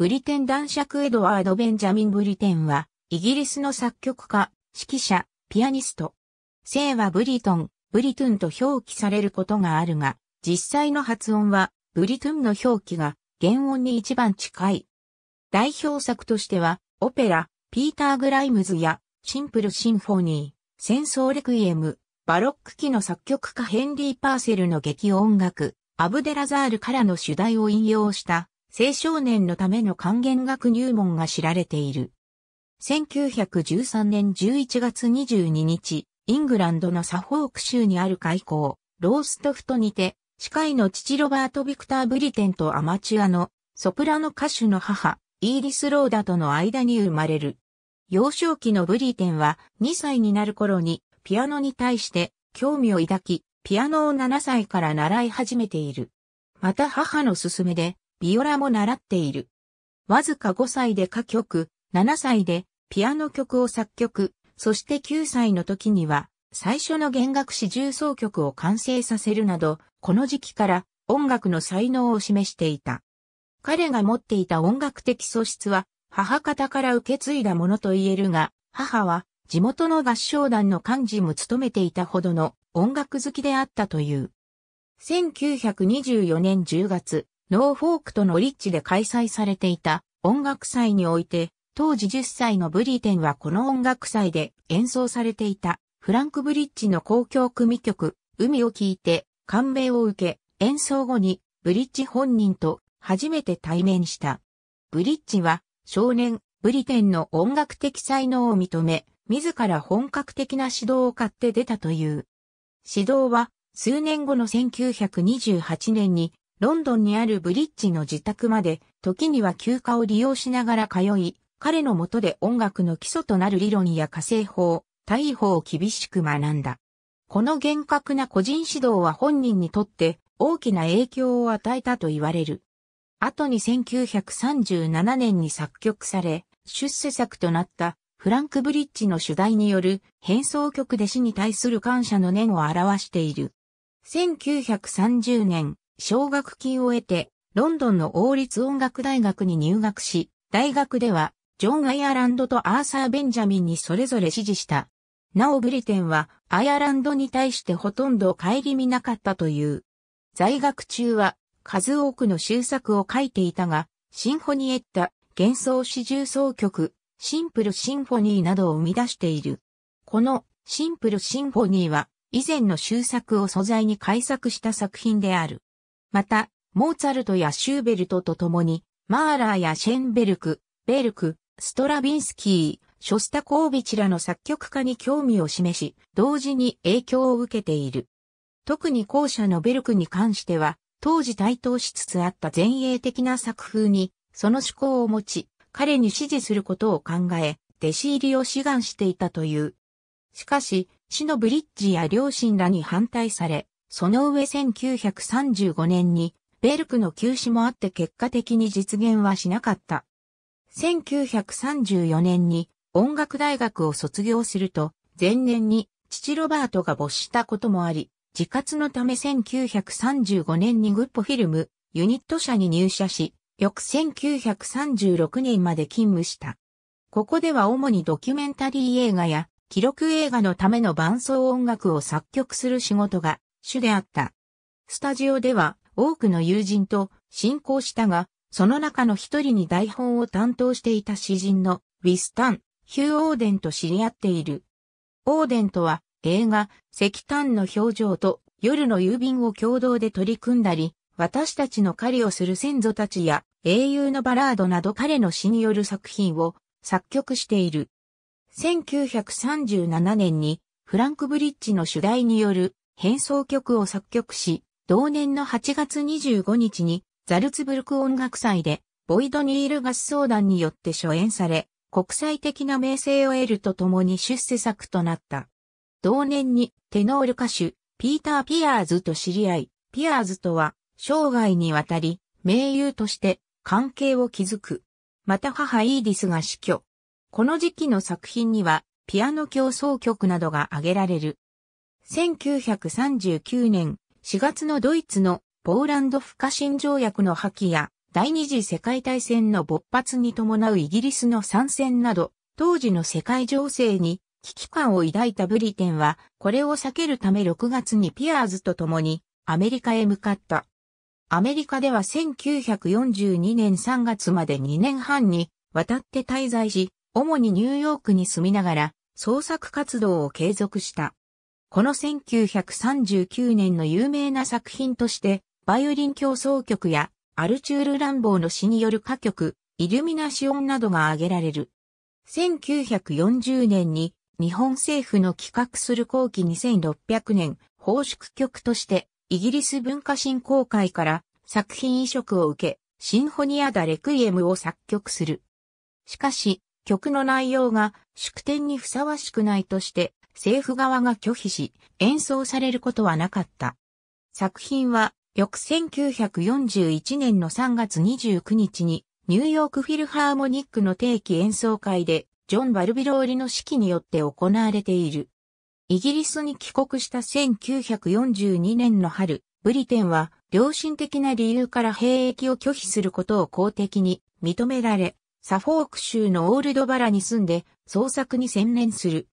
ブリテン男爵エドワード・ベンジャミン・ブリテンは、イギリスの作曲家、指揮者、ピアニスト。姓はブリトン、ブリトゥンと表記されることがあるが、実際の発音は、ブリトゥンの表記が原音に一番近い。代表作としては、オペラ、ピーター・グライムズや、シンプル・シンフォニー、戦争レクイエム、バロック期の作曲家ヘンリー・パーセルの劇音楽、アブデラザールからの主題を引用した青少年のための還元学入門が知られている。1913年11月22日、イングランドのサフォーク州にある開校、ローストフトにて、司会の父ロバート・ビクター・ブリテンとアマチュアのソプラノ歌手の母、イーリス・ローダとの間に生まれる。幼少期のブリテンは2歳になる頃にピアノに対して興味を抱き、ピアノを7歳から習い始めている。また母の勧めでビオラも習っている。わずか5歳で歌曲、7歳でピアノ曲を作曲、そして9歳の時には最初の弦楽四重奏曲を完成させるなど、この時期から音楽の才能を示していた。彼が持っていた音楽的素質は母方から受け継いだものと言えるが、母は地元の合唱団の幹事も務めていたほどの音楽好きであったという。1924年10月、ノーフォークとノリッチで開催されていた音楽祭において、当時10歳のブリテンはこの音楽祭で演奏されていたフランク・ブリッジの公共組曲、海を聴いて感銘を受け、演奏後にブリッジ本人と初めて対面した。ブリッジは少年ブリテンの音楽的才能を認め、自ら本格的な指導を買って出たという。指導は数年後の1928年にロンドンにあるブリッジの自宅まで、時には休暇を利用しながら通い、彼の下で音楽の基礎となる理論や火星法、大法を厳しく学んだ。この厳格な個人指導は本人にとって大きな影響を与えたと言われる。後に1937年に作曲され、出世作となったフランク・ブリッジの主題による変奏曲で死に対する感謝の念を表している。1930年、奨学金を得て、ロンドンの王立音楽大学に入学し、大学では、ジョン・アイアランドとアーサー・ベンジャミンにそれぞれ支持した。なおブリテンは、アイアランドに対してほとんど顧みなかったという。在学中は、数多くの修作を書いていたが、シンフォニエッタ、幻想四重奏曲、シンプルシンフォニーなどを生み出している。このシンプルシンフォニーは以前の修作を素材に改作した作品である。また、モーツァルトやシューベルトと共に、マーラーやシェンベルク、ベルク、ストラビンスキー、ショスタコービチらの作曲家に興味を示し、同時に影響を受けている。特に後者のベルクに関しては、当時台頭しつつあった前衛的な作風に、その思考を持ち、彼に支持することを考え、弟子入りを志願していたという。しかし、死のブリッジや両親らに反対され、その上1935年にベルクの休止もあって結果的に実現はしなかった。1934年に音楽大学を卒業すると、前年に父ロバートが没したこともあり、自活のため1935年にグッポフィルムユニット社に入社し、翌1936年まで勤務した。ここでは主にドキュメンタリー映画や記録映画のための伴奏音楽を作曲する仕事が主であった。スタジオでは多くの友人と進行したが、その中の一人に台本を担当していた詩人のウィスタン、ヒュー・オーデンと知り合っている。オーデンとは映画、石炭の表情と夜の郵便を共同で取り組んだり、私たちの狩りをする先祖たちや英雄のバラードなど彼の詩による作品を作曲している。1937年にフランク・ブリッジの主題による変奏曲を作曲し、同年の8月25日にザルツブルク音楽祭でボイド・ニール合奏団によって初演され、国際的な名声を得るとともに出世作となった。同年にテノール歌手、ピーター・ピアーズと知り合い、ピアーズとは生涯にわたり名優として関係を築く。また母イーディスが死去。この時期の作品にはピアノ競争曲などが挙げられる。1939年4月のドイツのポーランド不可侵条約の破棄や第二次世界大戦の勃発に伴うイギリスの参戦など、当時の世界情勢に危機感を抱いたブリテンは、これを避けるため6月にピアーズと共にアメリカへ向かった。アメリカでは1942年3月まで2年半に渡って滞在し、主にニューヨークに住みながら創作活動を継続した。この1939年の有名な作品として、バイオリン競争曲や、アルチュール乱暴の詩による歌曲、イルミナシオンなどが挙げられる。1940年に、日本政府の企画する後期2600年、報祝曲として、イギリス文化振興会から作品移植を受け、シンフォニア・ダ・レクイエムを作曲する。しかし、曲の内容が祝典にふさわしくないとして、政府側が拒否し、演奏されることはなかった。作品は、翌1941年の3月29日に、ニューヨークフィルハーモニックの定期演奏会で、ジョン・バルビローリの指揮によって行われている。イギリスに帰国した1942年の春、ブリテンは、良心的な理由から兵役を拒否することを公的に認められ、サフォーク州のオールドバラに住んで創作に専念する。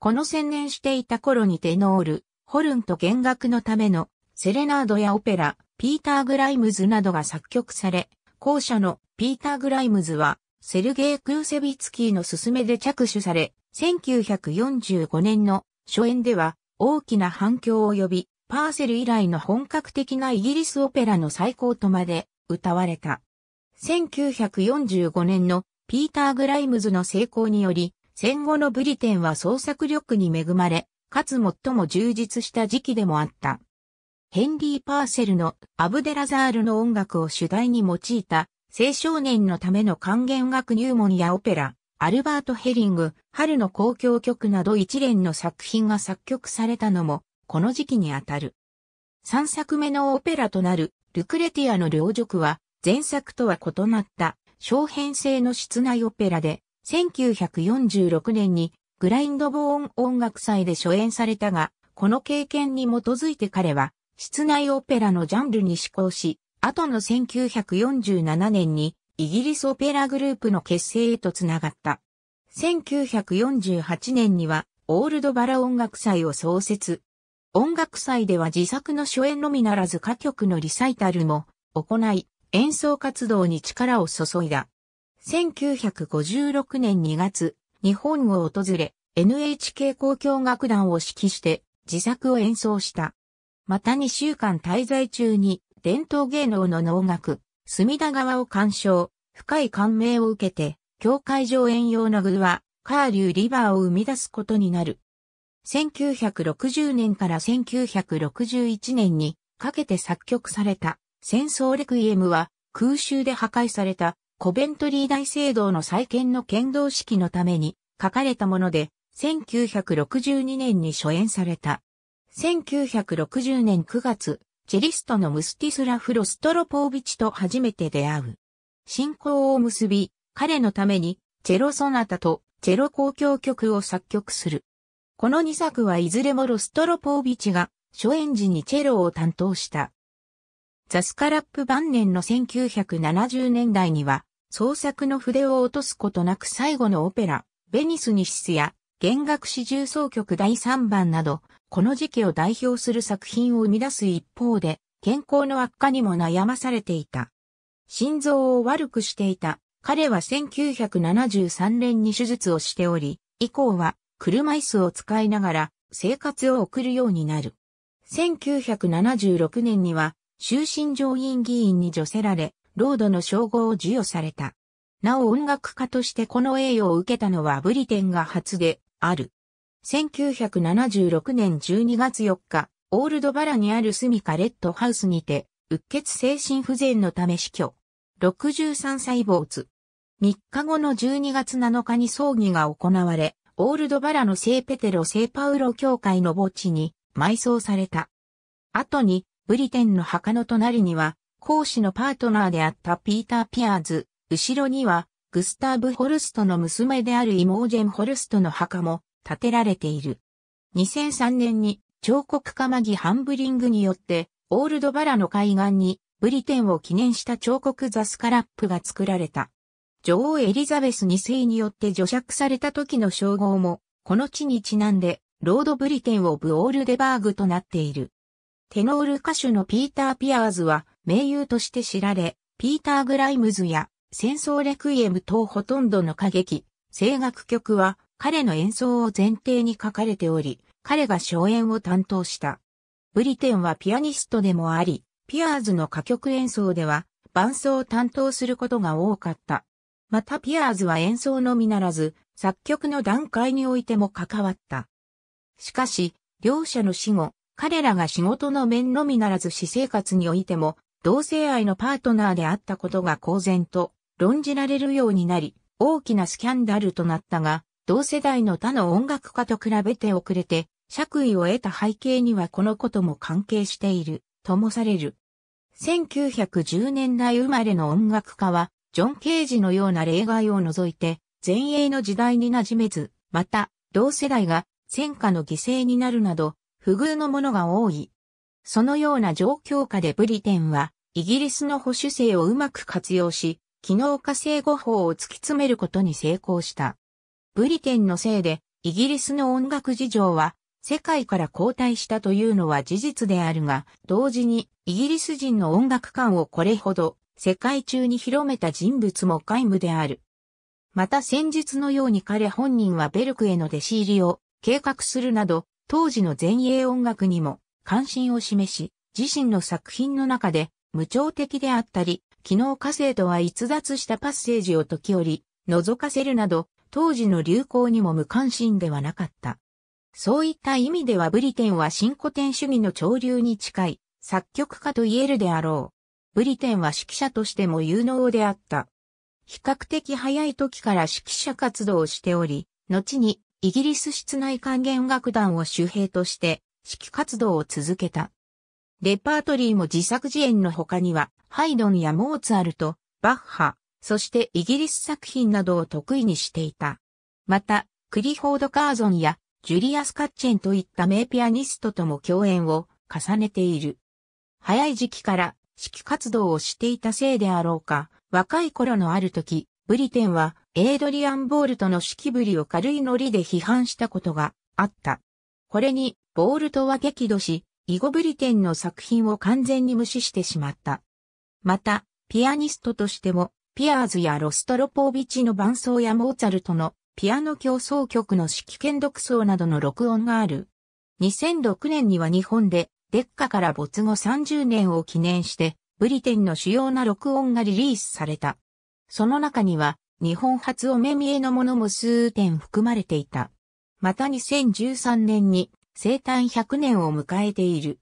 この専念していた頃にテノール、ホルンと弦楽のためのセレナードやオペラ、ピーター・グライムズなどが作曲され、後者のピーター・グライムズはセルゲイ・クーセビツキーの勧めで着手され、1945年の初演では大きな反響を呼び、パーセル以来の本格的なイギリスオペラの最高とまで歌われた。1945年のピーター・グライムズの成功により、戦後のブリテンは創作力に恵まれ、かつ最も充実した時期でもあった。ヘンリー・パーセルのアブデラザールの音楽を主題に用いた青少年のための還元楽入門やオペラ、アルバート・ヘリング、春の公共曲など一連の作品が作曲されたのも、この時期にあたる。三作目のオペラとなる、ルクレティアの領塾は、前作とは異なった、小編成の室内オペラで、1946年にグラインドボーン音楽祭で初演されたが、この経験に基づいて彼は、室内オペラのジャンルに志向し、後の1947年にイギリスオペラグループの結成へとつながった。1948年にはオールドバラ音楽祭を創設。音楽祭では自作の初演のみならず歌曲のリサイタルも行い、演奏活動に力を注いだ。1956年2月、日本を訪れ、NHK 交響楽団を指揮して自作を演奏した。また2週間滞在中に伝統芸能の能楽、隅田川を鑑賞、深い感銘を受けて、教会上演用の具は、カーリューリバーを生み出すことになる。1960年から1961年にかけて作曲された戦争レクイエムは空襲で破壊されたコベントリー大聖堂の再建の剣道式のために書かれたもので、1962年に初演された。1960年9月、チェリストのムスティスラフ・ロストロポービチと初めて出会う。信仰を結び、彼のために、チェロソナタとチェロ交響曲を作曲する。この2作はいずれもロストロポービチが初演時にチェロを担当した。ザスカラップ晩年の1970年代には、創作の筆を落とすことなく最後のオペラ、ベニスニシスや、弦楽四重奏曲第3番など、この時期を代表する作品を生み出す一方で、健康の悪化にも悩まされていた。心臓を悪くしていた。彼は1973年に手術をしており、以降は車椅子を使いながら生活を送るようになる。1976年には終身上院議員に助せられ、ロードの称号を授与された。なお音楽家としてこの栄誉を受けたのはブリテンが初である。1976年12月4日、オールドバラにある住みかレッドハウスにて、うっ血精神不全のため死去。63歳坊主。3日後の12月7日に葬儀が行われ、オールドバラの聖ペテロ聖パウロ教会の墓地に埋葬された。後にブリテンの墓の隣には、講師のパートナーであったピーター・ピアーズ、後ろには、グスターブ・ホルストの娘であるイモージェン・ホルストの墓も建てられている。2003年に彫刻家マギ・ハンブリングによって、オールドバラの海岸にブリテンを記念した彫刻ザスカラップが作られた。女王エリザベス2世によって除釈された時の称号も、この地にちなんで、ロードブリテンオブ・オールデバーグとなっている。テノール歌手のピーター・ピアーズは名優として知られ、ピーター・グライムズや戦争レクイエム等ほとんどの歌劇、声楽曲は彼の演奏を前提に書かれており、彼が荘演を担当した。ブリテンはピアニストでもあり、ピアーズの歌曲演奏では伴奏を担当することが多かった。またピアーズは演奏のみならず、作曲の段階においても関わった。しかし、両者の死後、彼らが仕事の面のみならず私生活においても、同性愛のパートナーであったことが公然と論じられるようになり、大きなスキャンダルとなったが、同世代の他の音楽家と比べて遅れて、爵位を得た背景にはこのことも関係している、ともされる。1910年代生まれの音楽家は、ジョン・ケージのような例外を除いて、前衛の時代に馴染めず、また、同世代が戦火の犠牲になるなど、不遇のものが多い。そのような状況下でブリテンは、イギリスの保守性をうまく活用し、機能化性語法を突き詰めることに成功した。ブリテンのせいで、イギリスの音楽事情は、世界から後退したというのは事実であるが、同時に、イギリス人の音楽観をこれほど、世界中に広めた人物も皆無である。また先日のように彼本人はベルクへの弟子入りを計画するなど、当時の前衛音楽にも関心を示し、自身の作品の中で無調的であったり、機能化成とは逸脱したパッセージを時折、覗かせるなど、当時の流行にも無関心ではなかった。そういった意味ではブリテンは新古典主義の潮流に近い作曲家と言えるであろう。ブリテンは指揮者としても有能であった。比較的早い時から指揮者活動をしており、後にイギリス室内管弦楽団を主兵として指揮活動を続けた。レパートリーも自作自演の他には、ハイドンやモーツァルト、バッハ、そしてイギリス作品などを得意にしていた。また、クリフォード・カーゾンやジュリアス・カッチェンといった名ピアニストとも共演を重ねている。早い時期から指揮活動をしていたせいであろうか、若い頃のある時、ブリテンはエイドリアン・ボールトの式ぶりを軽いノリで批判したことがあった。これに、ボールトは激怒し、イゴブリテンの作品を完全に無視してしまった。また、ピアニストとしても、ピアーズやロストロポービチの伴奏やモーツァルトのピアノ競争曲の指揮権独奏などの録音がある。2006年には日本で、デッカから没後30年を記念して、ブリテンの主要な録音がリリースされた。その中には、日本初お目見えのものも数点含まれていた。また2013年に生誕100年を迎えている。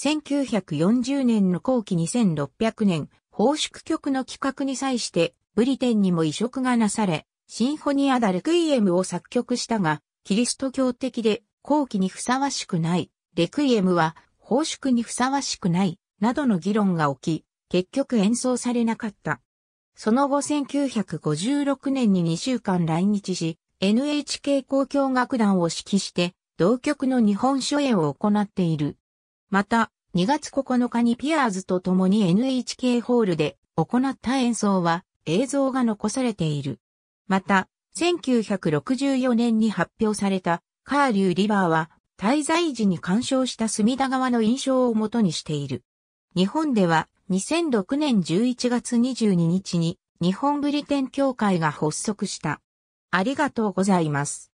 1940年の後期2600年、宝祝曲の企画に際してブリテンにも移植がなされ、シンフォニア・ダルクイエムを作曲したが、キリスト教的で後期にふさわしくない、レクイエムは宝祝にふさわしくない、などの議論が起き、結局演奏されなかった。その後1956年に2週間来日し、NHK 交響楽団を指揮して、同曲の日本初演を行っている。また、2月9日にピアーズと共に NHK ホールで行った演奏は映像が残されている。また、1964年に発表されたカーリュー・リバーは滞在時に鑑賞した隅田川の印象をもとにしている。日本では2006年11月22日に日本ブリテン協会が発足した。ありがとうございます。